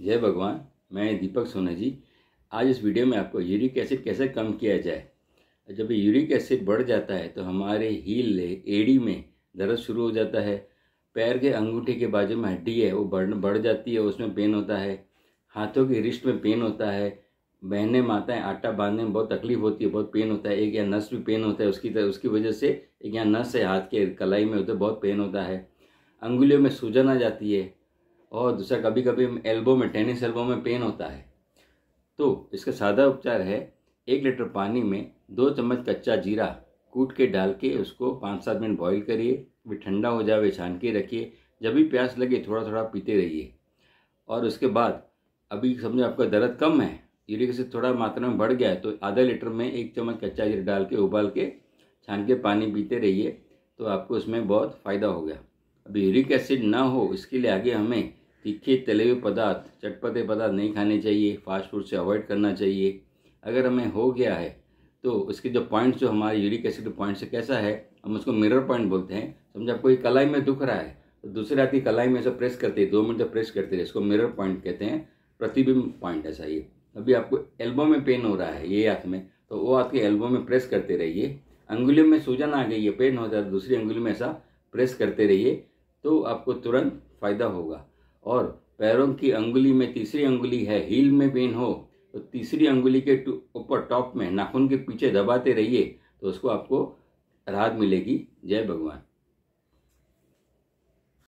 जय भगवान मैं दीपक सोना जी आज इस वीडियो में आपको यूरिक एसिड कैसे कम किया जाए जब यूरिक एसिड बढ़ जाता है तो हमारे हील एड़ी में दर्द शुरू हो जाता है पैर के अंगूठे के बाजू में हड्डी है वो बढ़ बढ़ जाती है उसमें पेन होता है हाथों के रिस्ट में पेन होता है बहने माताएं आटा बांधने में बहुत तकलीफ होती है बहुत पेन होता है एक या नस भी पेन होता है उसकी तरह उसकी वजह से एक या नस है हाथ के कलाई में होते बहुत पेन होता है अंगुलियों में सूजन आ जाती है और दूसरा कभी कभी एल्बो में टेनिस एल्बो में पेन होता है तो इसका सादा उपचार है एक लीटर पानी में दो चम्मच कच्चा जीरा कूट के डाल के उसको पाँच सात मिनट बॉईल करिए भी ठंडा हो जाए छान के रखिए जब भी प्यास लगे थोड़ा थोड़ा पीते रहिए और उसके बाद अभी समझो आपका दर्द कम है यूरिक एसिड थोड़ा मात्रा में बढ़ गया है तो आधा लीटर में एक चम्मच कच्चा जीरा डाल के उबाल के छान के पानी पीते रहिए तो आपको उसमें बहुत फ़ायदा हो गया अभी यूरिक एसिड ना हो इसके लिए आगे हमें तीखे तले हुए पदार्थ चटपटे पदार्थ नहीं खाने चाहिए फास्ट फूड से अवॉइड करना चाहिए अगर हमें हो गया है तो उसके जो पॉइंट्स जो हमारे यूरिक एसिड पॉइंट से कैसा है हम उसको मिरर पॉइंट बोलते हैं समझा कोई कलाई में दुख रहा है तो दूसरे हाथ की कलाई में ऐसा प्रेस करते दो मिनट तक प्रेस करते रहे इसको मिरर पॉइंट कहते हैं प्रतिबिंब पॉइंट ऐसा ये अभी आपको एल्बो में पेन हो रहा है ये हाथ में तो वो आपके एल्बो में प्रेस करते रहिए अंगुलियों में सूजन आ गई है पेन हो जाए दूसरी अंगुली में ऐसा प्रेस करते रहिए तो आपको तुरंत फ़ायदा होगा और पैरों की अंगुली में तीसरी अंगुली है हील में पेन हो तो तीसरी अंगुली के ऊपर टॉप में नाखून के पीछे दबाते रहिए तो उसको आपको राहत मिलेगी जय भगवान